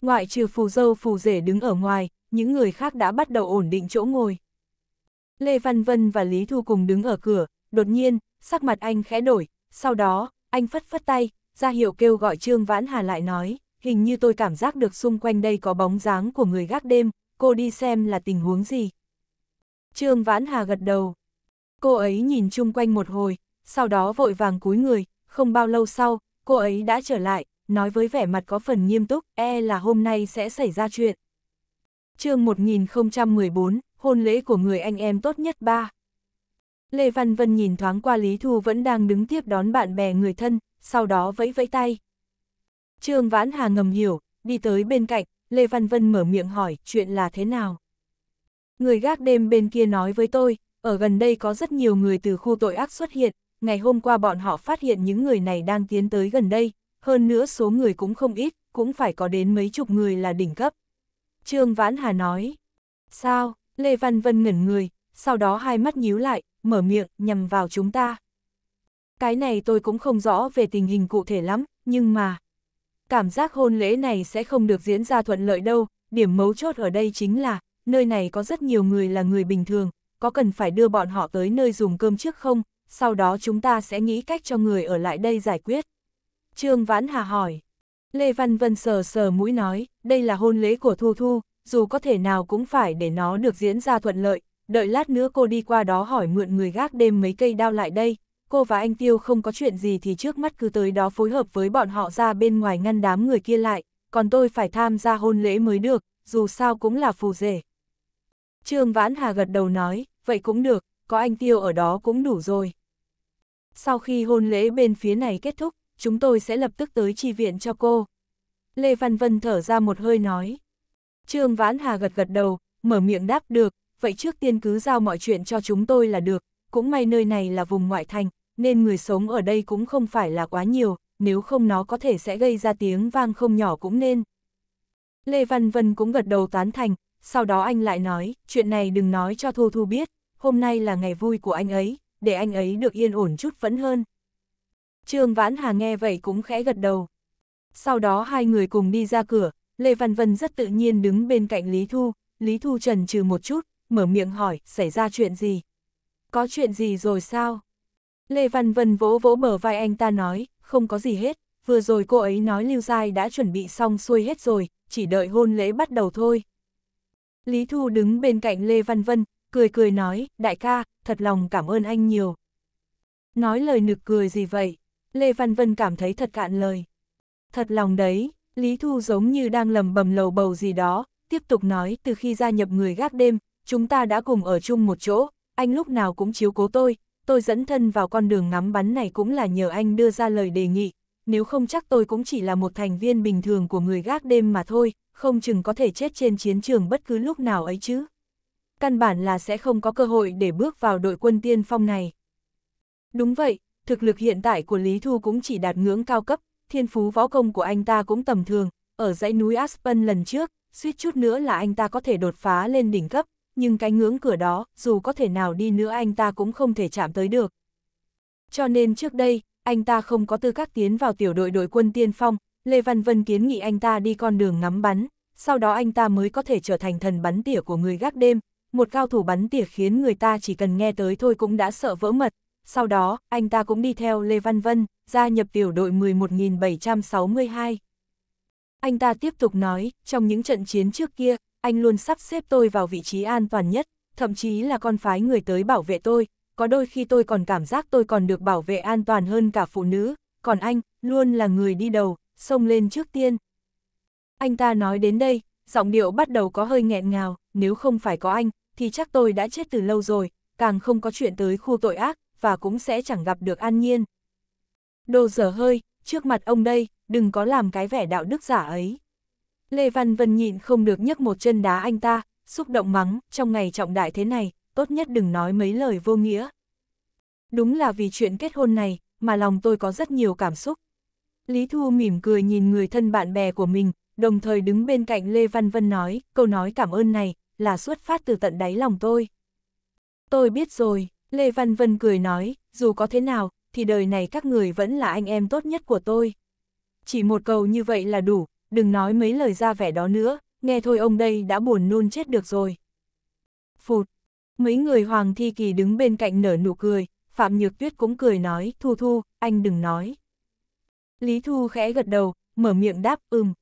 S1: Ngoại trừ phù dâu phù rể đứng ở ngoài, những người khác đã bắt đầu ổn định chỗ ngồi. Lê Văn Vân và Lý Thu cùng đứng ở cửa, đột nhiên, sắc mặt anh khẽ đổi, sau đó, anh phất phất tay, ra hiệu kêu gọi Trương Vãn Hà lại nói, hình như tôi cảm giác được xung quanh đây có bóng dáng của người gác đêm, cô đi xem là tình huống gì. Trương Vãn Hà gật đầu. Cô ấy nhìn chung quanh một hồi, sau đó vội vàng cúi người, không bao lâu sau, cô ấy đã trở lại, nói với vẻ mặt có phần nghiêm túc, e là hôm nay sẽ xảy ra chuyện. chương 1014, hôn lễ của người anh em tốt nhất ba. Lê Văn Vân nhìn thoáng qua Lý Thu vẫn đang đứng tiếp đón bạn bè người thân, sau đó vẫy vẫy tay. Trương Vãn Hà ngầm hiểu, đi tới bên cạnh, Lê Văn Vân mở miệng hỏi chuyện là thế nào. Người gác đêm bên kia nói với tôi, ở gần đây có rất nhiều người từ khu tội ác xuất hiện, ngày hôm qua bọn họ phát hiện những người này đang tiến tới gần đây, hơn nữa số người cũng không ít, cũng phải có đến mấy chục người là đỉnh cấp. Trương Vãn Hà nói, sao, Lê Văn Vân ngẩn người, sau đó hai mắt nhíu lại, mở miệng, nhằm vào chúng ta. Cái này tôi cũng không rõ về tình hình cụ thể lắm, nhưng mà... Cảm giác hôn lễ này sẽ không được diễn ra thuận lợi đâu, điểm mấu chốt ở đây chính là, nơi này có rất nhiều người là người bình thường, có cần phải đưa bọn họ tới nơi dùng cơm trước không, sau đó chúng ta sẽ nghĩ cách cho người ở lại đây giải quyết. Trương Vãn Hà hỏi. Lê Văn Vân sờ sờ mũi nói, đây là hôn lễ của Thu Thu, dù có thể nào cũng phải để nó được diễn ra thuận lợi, đợi lát nữa cô đi qua đó hỏi mượn người gác đêm mấy cây đao lại đây, cô và anh Tiêu không có chuyện gì thì trước mắt cứ tới đó phối hợp với bọn họ ra bên ngoài ngăn đám người kia lại, còn tôi phải tham gia hôn lễ mới được, dù sao cũng là phù rể. Trương Vãn Hà gật đầu nói, vậy cũng được, có anh Tiêu ở đó cũng đủ rồi. Sau khi hôn lễ bên phía này kết thúc, chúng tôi sẽ lập tức tới chi viện cho cô. Lê Văn Vân thở ra một hơi nói. Trương Vãn Hà gật gật đầu, mở miệng đáp được, vậy trước tiên cứ giao mọi chuyện cho chúng tôi là được, cũng may nơi này là vùng ngoại thành, nên người sống ở đây cũng không phải là quá nhiều, nếu không nó có thể sẽ gây ra tiếng vang không nhỏ cũng nên. Lê Văn Vân cũng gật đầu tán thành, sau đó anh lại nói, chuyện này đừng nói cho Thu Thu biết, hôm nay là ngày vui của anh ấy, để anh ấy được yên ổn chút vẫn hơn. Trương Vãn Hà nghe vậy cũng khẽ gật đầu. Sau đó hai người cùng đi ra cửa, Lê Văn Vân rất tự nhiên đứng bên cạnh Lý Thu, Lý Thu trần trừ một chút, mở miệng hỏi, xảy ra chuyện gì? Có chuyện gì rồi sao? Lê Văn Vân vỗ vỗ bờ vai anh ta nói, không có gì hết, vừa rồi cô ấy nói Lưu Giai đã chuẩn bị xong xuôi hết rồi, chỉ đợi hôn lễ bắt đầu thôi. Lý Thu đứng bên cạnh Lê Văn Vân, cười cười nói, đại ca, thật lòng cảm ơn anh nhiều. Nói lời nực cười gì vậy? Lê Văn Vân cảm thấy thật cạn lời. Thật lòng đấy, Lý Thu giống như đang lầm bầm lầu bầu gì đó, tiếp tục nói từ khi gia nhập người gác đêm, chúng ta đã cùng ở chung một chỗ, anh lúc nào cũng chiếu cố tôi, tôi dẫn thân vào con đường ngắm bắn này cũng là nhờ anh đưa ra lời đề nghị, nếu không chắc tôi cũng chỉ là một thành viên bình thường của người gác đêm mà thôi, không chừng có thể chết trên chiến trường bất cứ lúc nào ấy chứ. Căn bản là sẽ không có cơ hội để bước vào đội quân tiên phong này. Đúng vậy, thực lực hiện tại của Lý Thu cũng chỉ đạt ngưỡng cao cấp, thiên phú võ công của anh ta cũng tầm thường, ở dãy núi Aspen lần trước, suýt chút nữa là anh ta có thể đột phá lên đỉnh cấp, nhưng cái ngưỡng cửa đó, dù có thể nào đi nữa anh ta cũng không thể chạm tới được. Cho nên trước đây, anh ta không có tư cách tiến vào tiểu đội đội quân tiên phong, Lê Văn Vân kiến nghị anh ta đi con đường ngắm bắn, sau đó anh ta mới có thể trở thành thần bắn tỉa của người gác đêm, một cao thủ bắn tỉa khiến người ta chỉ cần nghe tới thôi cũng đã sợ vỡ mật, sau đó anh ta cũng đi theo Lê Văn Vân, gia nhập tiểu đội 11.762. Anh ta tiếp tục nói, trong những trận chiến trước kia, anh luôn sắp xếp tôi vào vị trí an toàn nhất, thậm chí là con phái người tới bảo vệ tôi, có đôi khi tôi còn cảm giác tôi còn được bảo vệ an toàn hơn cả phụ nữ, còn anh, luôn là người đi đầu, xông lên trước tiên. Anh ta nói đến đây, giọng điệu bắt đầu có hơi nghẹn ngào, nếu không phải có anh, thì chắc tôi đã chết từ lâu rồi, càng không có chuyện tới khu tội ác, và cũng sẽ chẳng gặp được an nhiên. Đồ dở hơi, trước mặt ông đây, đừng có làm cái vẻ đạo đức giả ấy. Lê Văn Vân nhịn không được nhấc một chân đá anh ta, xúc động mắng, trong ngày trọng đại thế này, tốt nhất đừng nói mấy lời vô nghĩa. Đúng là vì chuyện kết hôn này, mà lòng tôi có rất nhiều cảm xúc. Lý Thu mỉm cười nhìn người thân bạn bè của mình, đồng thời đứng bên cạnh Lê Văn Vân nói, câu nói cảm ơn này, là xuất phát từ tận đáy lòng tôi. Tôi biết rồi, Lê Văn Vân cười nói, dù có thế nào, thì đời này các người vẫn là anh em tốt nhất của tôi. Chỉ một câu như vậy là đủ, đừng nói mấy lời ra vẻ đó nữa, nghe thôi ông đây đã buồn nôn chết được rồi. Phụt, mấy người Hoàng Thi Kỳ đứng bên cạnh nở nụ cười, Phạm Nhược Tuyết cũng cười nói, Thu Thu, anh đừng nói. Lý Thu khẽ gật đầu, mở miệng đáp, ừm.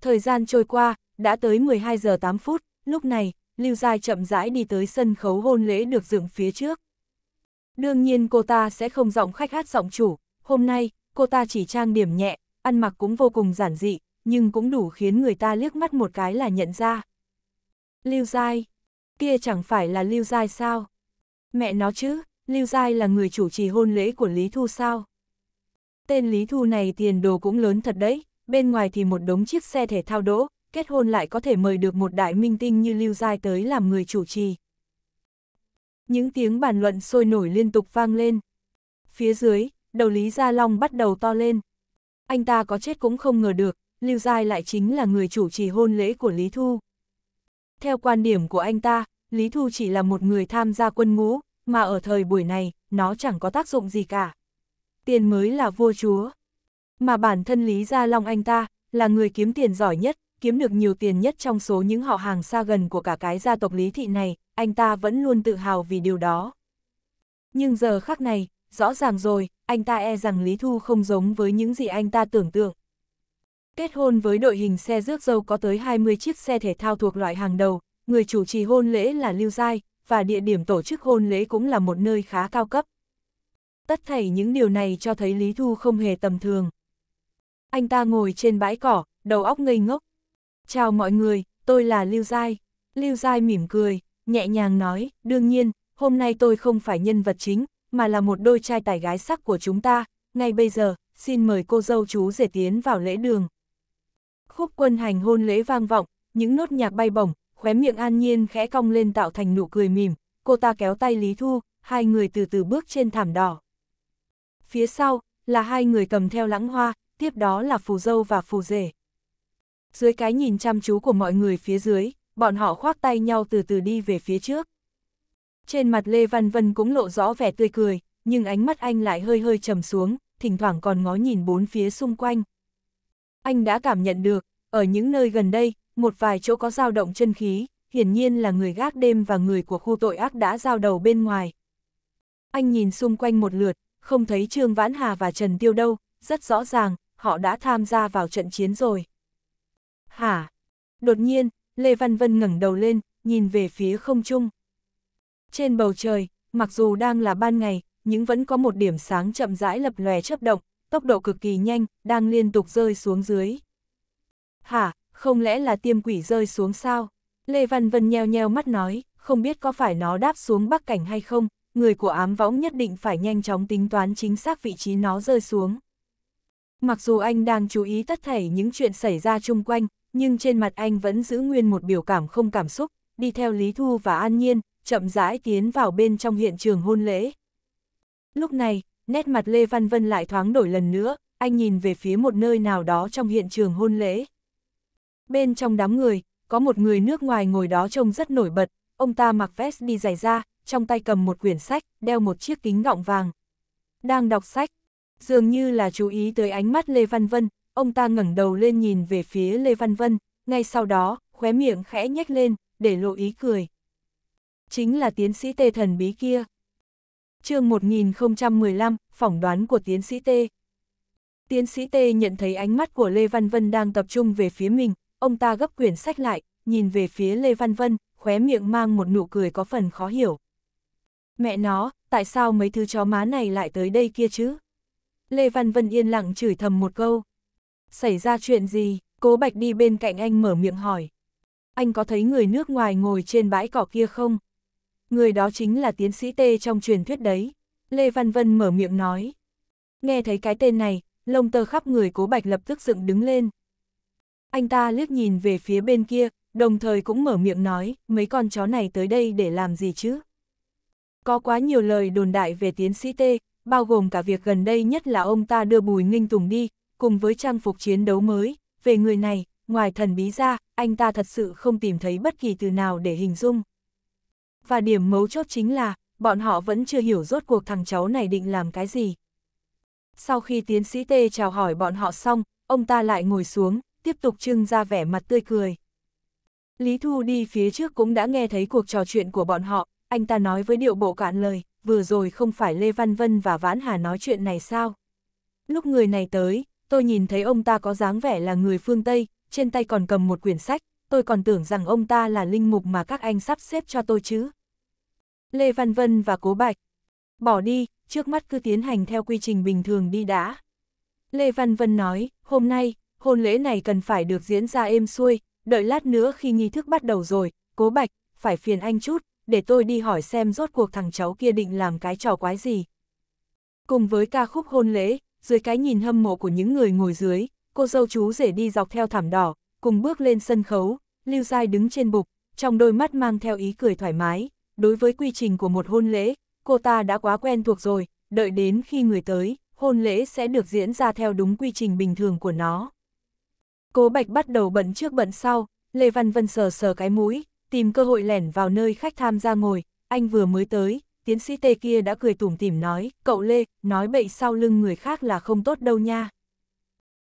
S1: Thời gian trôi qua, đã tới 12 giờ 8 phút, lúc này, Lưu Giai chậm rãi đi tới sân khấu hôn lễ được dựng phía trước. Đương nhiên cô ta sẽ không giọng khách hát giọng chủ, hôm nay, cô ta chỉ trang điểm nhẹ, ăn mặc cũng vô cùng giản dị, nhưng cũng đủ khiến người ta liếc mắt một cái là nhận ra. Lưu Giai, kia chẳng phải là Lưu Giai sao? Mẹ nó chứ, Lưu Giai là người chủ trì hôn lễ của Lý Thu sao? Tên Lý Thu này tiền đồ cũng lớn thật đấy, bên ngoài thì một đống chiếc xe thể thao đỗ, kết hôn lại có thể mời được một đại minh tinh như Lưu Giai tới làm người chủ trì. Những tiếng bàn luận sôi nổi liên tục vang lên. Phía dưới, đầu Lý Gia Long bắt đầu to lên. Anh ta có chết cũng không ngờ được, Lưu Giai lại chính là người chủ trì hôn lễ của Lý Thu. Theo quan điểm của anh ta, Lý Thu chỉ là một người tham gia quân ngũ, mà ở thời buổi này, nó chẳng có tác dụng gì cả. Tiền mới là vua chúa. Mà bản thân Lý Gia Long anh ta, là người kiếm tiền giỏi nhất, kiếm được nhiều tiền nhất trong số những họ hàng xa gần của cả cái gia tộc Lý Thị này, anh ta vẫn luôn tự hào vì điều đó. Nhưng giờ khắc này, rõ ràng rồi, anh ta e rằng Lý Thu không giống với những gì anh ta tưởng tượng. Kết hôn với đội hình xe rước dâu có tới 20 chiếc xe thể thao thuộc loại hàng đầu, người chủ trì hôn lễ là Lưu Giai, và địa điểm tổ chức hôn lễ cũng là một nơi khá cao cấp. Tất thảy những điều này cho thấy Lý Thu không hề tầm thường. Anh ta ngồi trên bãi cỏ, đầu óc ngây ngốc. Chào mọi người, tôi là Lưu Giai. Lưu Giai mỉm cười, nhẹ nhàng nói, đương nhiên, hôm nay tôi không phải nhân vật chính, mà là một đôi trai tài gái sắc của chúng ta, ngay bây giờ, xin mời cô dâu chú rể tiến vào lễ đường. Khúc quân hành hôn lễ vang vọng, những nốt nhạc bay bổng, khóe miệng an nhiên khẽ cong lên tạo thành nụ cười mỉm, cô ta kéo tay Lý Thu, hai người từ từ bước trên thảm đỏ. Phía sau, là hai người cầm theo lãng hoa, tiếp đó là phù dâu và phù rể. Dưới cái nhìn chăm chú của mọi người phía dưới, bọn họ khoác tay nhau từ từ đi về phía trước. Trên mặt Lê Văn Vân cũng lộ rõ vẻ tươi cười, nhưng ánh mắt anh lại hơi hơi trầm xuống, thỉnh thoảng còn ngó nhìn bốn phía xung quanh. Anh đã cảm nhận được, ở những nơi gần đây, một vài chỗ có dao động chân khí, hiển nhiên là người gác đêm và người của khu tội ác đã giao đầu bên ngoài. Anh nhìn xung quanh một lượt, không thấy Trương Vãn Hà và Trần Tiêu đâu, rất rõ ràng, họ đã tham gia vào trận chiến rồi. Hả? Đột nhiên, Lê Văn Vân ngẩng đầu lên, nhìn về phía không trung. Trên bầu trời, mặc dù đang là ban ngày, nhưng vẫn có một điểm sáng chậm rãi lập lòe chớp động, tốc độ cực kỳ nhanh, đang liên tục rơi xuống dưới. Hả, không lẽ là tiêm quỷ rơi xuống sao? Lê Văn Vân nheo nheo mắt nói, không biết có phải nó đáp xuống bắc cảnh hay không, người của ám võng nhất định phải nhanh chóng tính toán chính xác vị trí nó rơi xuống. Mặc dù anh đang chú ý tất thảy những chuyện xảy ra chung quanh, nhưng trên mặt anh vẫn giữ nguyên một biểu cảm không cảm xúc, đi theo Lý Thu và An Nhiên, chậm rãi tiến vào bên trong hiện trường hôn lễ. Lúc này, nét mặt Lê Văn Vân lại thoáng đổi lần nữa, anh nhìn về phía một nơi nào đó trong hiện trường hôn lễ. Bên trong đám người, có một người nước ngoài ngồi đó trông rất nổi bật, ông ta mặc vest đi giày da, trong tay cầm một quyển sách, đeo một chiếc kính gọng vàng. Đang đọc sách, dường như là chú ý tới ánh mắt Lê Văn Vân, ông ta ngẩng đầu lên nhìn về phía Lê Văn Vân, ngay sau đó, khóe miệng khẽ nhếch lên, để lộ ý cười. Chính là tiến sĩ tê thần bí kia. chương 1015, phỏng đoán của tiến sĩ tê. Tiến sĩ tê nhận thấy ánh mắt của Lê Văn Vân đang tập trung về phía mình, ông ta gấp quyển sách lại, nhìn về phía Lê Văn Vân, khóe miệng mang một nụ cười có phần khó hiểu. Mẹ nó, tại sao mấy thứ chó má này lại tới đây kia chứ? Lê Văn Vân yên lặng chửi thầm một câu xảy ra chuyện gì, cố bạch đi bên cạnh anh mở miệng hỏi. Anh có thấy người nước ngoài ngồi trên bãi cỏ kia không? Người đó chính là tiến sĩ Tê trong truyền thuyết đấy. Lê Văn Vân mở miệng nói. Nghe thấy cái tên này, lông tơ khắp người cố bạch lập tức dựng đứng lên. Anh ta liếc nhìn về phía bên kia, đồng thời cũng mở miệng nói, mấy con chó này tới đây để làm gì chứ? Có quá nhiều lời đồn đại về tiến sĩ Tê, bao gồm cả việc gần đây nhất là ông ta đưa Bùi Nghinh Tùng đi, cùng với trang phục chiến đấu mới, về người này, ngoài thần bí ra, anh ta thật sự không tìm thấy bất kỳ từ nào để hình dung. Và điểm mấu chốt chính là, bọn họ vẫn chưa hiểu rốt cuộc thằng cháu này định làm cái gì. Sau khi tiến sĩ Tê chào hỏi bọn họ xong, ông ta lại ngồi xuống, tiếp tục trưng ra vẻ mặt tươi cười. Lý Thu đi phía trước cũng đã nghe thấy cuộc trò chuyện của bọn họ, anh ta nói với điệu bộ cạn lời, vừa rồi không phải Lê Văn Vân và Vãn Hà nói chuyện này sao? Lúc người này tới, tôi nhìn thấy ông ta có dáng vẻ là người phương Tây, trên tay còn cầm một quyển sách, tôi còn tưởng rằng ông ta là linh mục mà các anh sắp xếp cho tôi chứ. Lê Văn Vân và Cố Bạch. Bỏ đi, trước mắt cứ tiến hành theo quy trình bình thường đi đã. Lê Văn Vân nói, hôm nay, hôn lễ này cần phải được diễn ra êm xuôi, đợi lát nữa khi nghi thức bắt đầu rồi, Cố Bạch, phải phiền anh chút, để tôi đi hỏi xem rốt cuộc thằng cháu kia định làm cái trò quái gì. Cùng với ca khúc hôn lễ, dưới cái nhìn hâm mộ của những người ngồi dưới, cô dâu chú rể đi dọc theo thảm đỏ, cùng bước lên sân khấu, Lưu Giai đứng trên bục, trong đôi mắt mang theo ý cười thoải mái, đối với quy trình của một hôn lễ, cô ta đã quá quen thuộc rồi, đợi đến khi người tới, hôn lễ sẽ được diễn ra theo đúng quy trình bình thường của nó. Cố Bạch bắt đầu bận trước bận sau, Lê Văn Vân sờ sờ cái mũi, tìm cơ hội lẻn vào nơi khách tham gia ngồi, anh vừa mới tới, tiến sĩ Tê kia đã cười tủm tỉm nói, cậu Lê, nói bậy sau lưng người khác là không tốt đâu nha.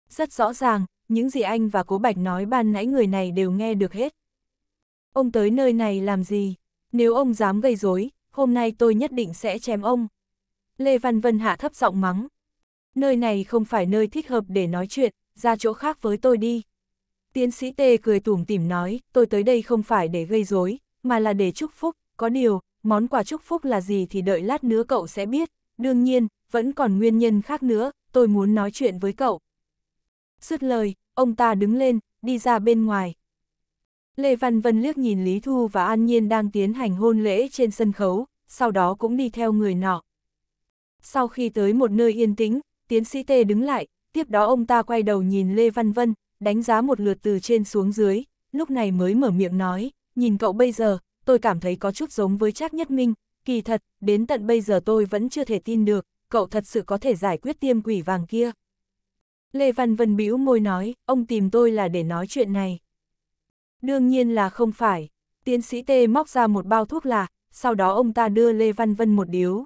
S1: Rất rõ ràng, những gì anh và cố Bạch nói ban nãy người này đều nghe được hết. Ông tới nơi này làm gì? Nếu ông dám gây rối, hôm nay tôi nhất định sẽ chém ông. Lê Văn Vân hạ thấp giọng mắng. Nơi này không phải nơi thích hợp để nói chuyện, ra chỗ khác với tôi đi. Tiến sĩ Tê cười tủm tỉm nói, tôi tới đây không phải để gây rối, mà là để chúc phúc, có điều, món quà chúc phúc là gì thì đợi lát nữa cậu sẽ biết, đương nhiên, vẫn còn nguyên nhân khác nữa, tôi muốn nói chuyện với cậu. Dứt lời, ông ta đứng lên, đi ra bên ngoài. Lê Văn Vân liếc nhìn Lý Thu và An Nhiên đang tiến hành hôn lễ trên sân khấu, sau đó cũng đi theo người nọ. Sau khi tới một nơi yên tĩnh, tiến sĩ Tê đứng lại, tiếp đó ông ta quay đầu nhìn Lê Văn Vân, đánh giá một lượt từ trên xuống dưới, lúc này mới mở miệng nói, nhìn cậu bây giờ, tôi cảm thấy có chút giống với Trác Nhất Minh, kỳ thật, đến tận bây giờ tôi vẫn chưa thể tin được, cậu thật sự có thể giải quyết tiêm quỷ vàng kia. Lê Văn Vân bĩu môi nói, ông tìm tôi là để nói chuyện này. Đương nhiên là không phải, tiến sĩ Tê móc ra một bao thuốc lạ, sau đó ông ta đưa Lê Văn Vân một điếu.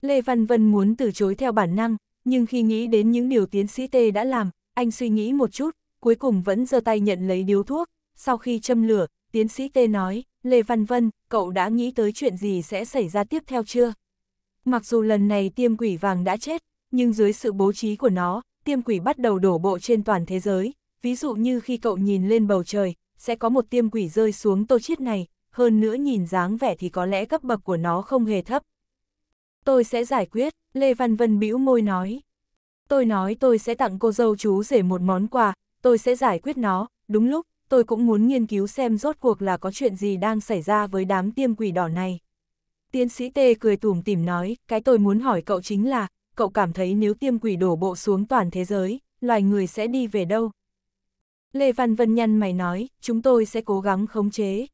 S1: Lê Văn Vân muốn từ chối theo bản năng, nhưng khi nghĩ đến những điều tiến sĩ Tê đã làm, anh suy nghĩ một chút, cuối cùng vẫn giơ tay nhận lấy điếu thuốc, sau khi châm lửa, tiến sĩ Tê nói, Lê Văn Vân, cậu đã nghĩ tới chuyện gì sẽ xảy ra tiếp theo chưa? Mặc dù lần này tiêm quỷ vàng đã chết, nhưng dưới sự bố trí của nó, tiêm quỷ bắt đầu đổ bộ trên toàn thế giới. Ví dụ như khi cậu nhìn lên bầu trời, sẽ có một tiêm quỷ rơi xuống tô chiết này, hơn nữa nhìn dáng vẻ thì có lẽ cấp bậc của nó không hề thấp. Tôi sẽ giải quyết, Lê Văn Vân bĩu môi nói. Tôi nói tôi sẽ tặng cô dâu chú rể một món quà, tôi sẽ giải quyết nó, đúng lúc, tôi cũng muốn nghiên cứu xem rốt cuộc là có chuyện gì đang xảy ra với đám tiêm quỷ đỏ này. Tiến sĩ t cười tủm tỉm nói, cái tôi muốn hỏi cậu chính là, cậu cảm thấy nếu tiêm quỷ đổ bộ xuống toàn thế giới, loài người sẽ đi về đâu? Lê Văn Vân nhăn mày nói, chúng tôi sẽ cố gắng khống chế.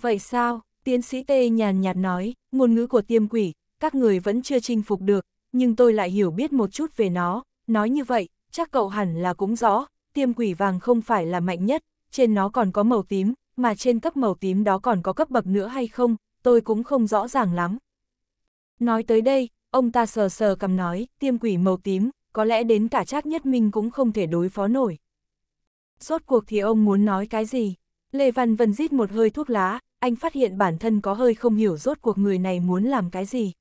S1: Vậy sao? Tiến sĩ t nhàn nhạt nói, ngôn ngữ của tiêm quỷ, các người vẫn chưa chinh phục được, nhưng tôi lại hiểu biết một chút về nó, nói như vậy, chắc cậu hẳn là cũng rõ, tiêm quỷ vàng không phải là mạnh nhất, trên nó còn có màu tím, mà trên cấp màu tím đó còn có cấp bậc nữa hay không, tôi cũng không rõ ràng lắm. Nói tới đây, ông ta sờ sờ cầm nói, tiêm quỷ màu tím, có lẽ đến cả Trác Nhất Minh cũng không thể đối phó nổi. Rốt cuộc thì ông muốn nói cái gì? Lê Văn Vân rít một hơi thuốc lá, anh phát hiện bản thân có hơi không hiểu rốt cuộc người này muốn làm cái gì.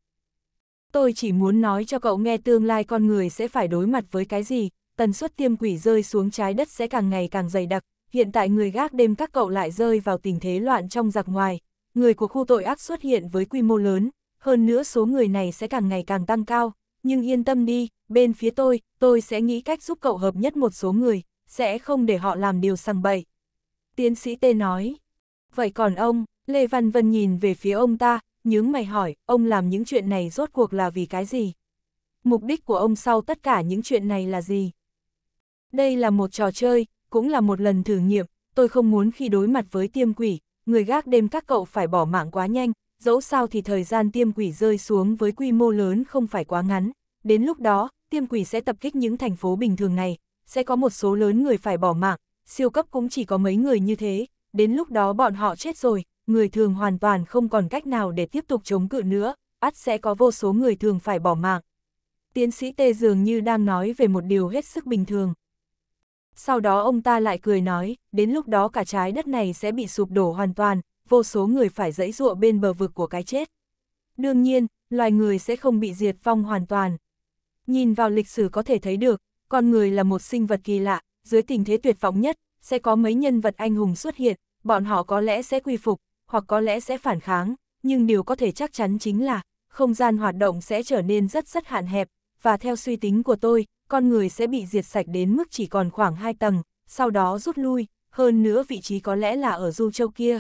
S1: Tôi chỉ muốn nói cho cậu nghe tương lai con người sẽ phải đối mặt với cái gì, tần suất tiêm quỷ rơi xuống trái đất sẽ càng ngày càng dày đặc, hiện tại người gác đêm các cậu lại rơi vào tình thế loạn trong giặc ngoài, người của khu tội ác xuất hiện với quy mô lớn, hơn nữa số người này sẽ càng ngày càng tăng cao, nhưng yên tâm đi, bên phía tôi, tôi sẽ nghĩ cách giúp cậu hợp nhất một số người, sẽ không để họ làm điều sằng bậy. Tiến sĩ Tê nói, vậy còn ông, Lê Văn Vân nhìn về phía ông ta, nhướng mày hỏi, ông làm những chuyện này rốt cuộc là vì cái gì? Mục đích của ông sau tất cả những chuyện này là gì? Đây là một trò chơi, cũng là một lần thử nghiệm, tôi không muốn khi đối mặt với tiêm quỷ, người gác đêm các cậu phải bỏ mạng quá nhanh, dẫu sao thì thời gian tiêm quỷ rơi xuống với quy mô lớn không phải quá ngắn. Đến lúc đó, tiêm quỷ sẽ tập kích những thành phố bình thường này, sẽ có một số lớn người phải bỏ mạng, siêu cấp cũng chỉ có mấy người như thế, đến lúc đó bọn họ chết rồi, người thường hoàn toàn không còn cách nào để tiếp tục chống cự nữa, ắt sẽ có vô số người thường phải bỏ mạng. Tiến sĩ Tê dường như đang nói về một điều hết sức bình thường. Sau đó ông ta lại cười nói, đến lúc đó cả trái đất này sẽ bị sụp đổ hoàn toàn, vô số người phải dẫy dụa bên bờ vực của cái chết. Đương nhiên, loài người sẽ không bị diệt vong hoàn toàn. Nhìn vào lịch sử có thể thấy được, con người là một sinh vật kỳ lạ, dưới tình thế tuyệt vọng nhất, sẽ có mấy nhân vật anh hùng xuất hiện, bọn họ có lẽ sẽ quy phục, hoặc có lẽ sẽ phản kháng, nhưng điều có thể chắc chắn chính là, không gian hoạt động sẽ trở nên rất rất hạn hẹp, và theo suy tính của tôi, con người sẽ bị diệt sạch đến mức chỉ còn khoảng 2 tầng, sau đó rút lui, hơn nữa vị trí có lẽ là ở Du Châu kia.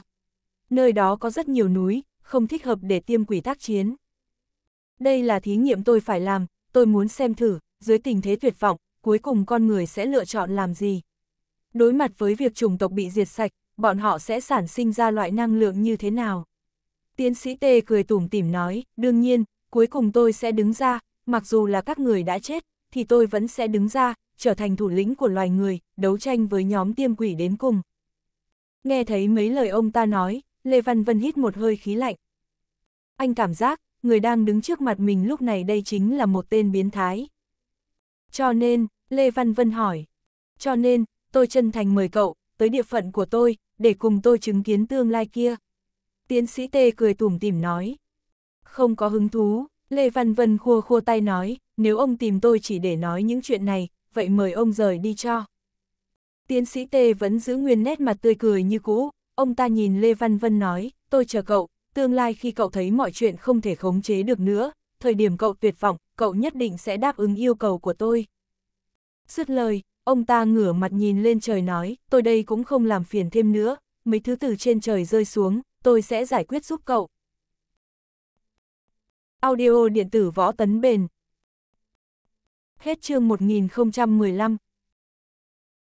S1: Nơi đó có rất nhiều núi, không thích hợp để tiêm quỷ tác chiến. Đây là thí nghiệm tôi phải làm, tôi muốn xem thử, dưới tình thế tuyệt vọng, cuối cùng con người sẽ lựa chọn làm gì. Đối mặt với việc chủng tộc bị diệt sạch, bọn họ sẽ sản sinh ra loại năng lượng như thế nào? Tiến sĩ Tê cười tủm tỉm nói, đương nhiên, cuối cùng tôi sẽ đứng ra, mặc dù là các người đã chết, thì tôi vẫn sẽ đứng ra, trở thành thủ lĩnh của loài người, đấu tranh với nhóm tiêm quỷ đến cùng. Nghe thấy mấy lời ông ta nói, Lê Văn Vân hít một hơi khí lạnh. Anh cảm giác, người đang đứng trước mặt mình lúc này đây chính là một tên biến thái. Cho nên, Lê Văn Vân hỏi. Cho nên, tôi chân thành mời cậu, tới địa phận của tôi, để cùng tôi chứng kiến tương lai kia. Tiến sĩ Tê cười tủm tỉm nói. Không có hứng thú, Lê Văn Vân khua khua tay nói, nếu ông tìm tôi chỉ để nói những chuyện này, vậy mời ông rời đi cho. Tiến sĩ Tê vẫn giữ nguyên nét mặt tươi cười như cũ, ông ta nhìn Lê Văn Vân nói, tôi chờ cậu, tương lai khi cậu thấy mọi chuyện không thể khống chế được nữa, thời điểm cậu tuyệt vọng, cậu nhất định sẽ đáp ứng yêu cầu của tôi. Dứt lời, ông ta ngửa mặt nhìn lên trời nói, tôi đây cũng không làm phiền thêm nữa, mấy thứ từ trên trời rơi xuống, tôi sẽ giải quyết giúp cậu. Audio điện tử võ tấn bền. Hết chương 1015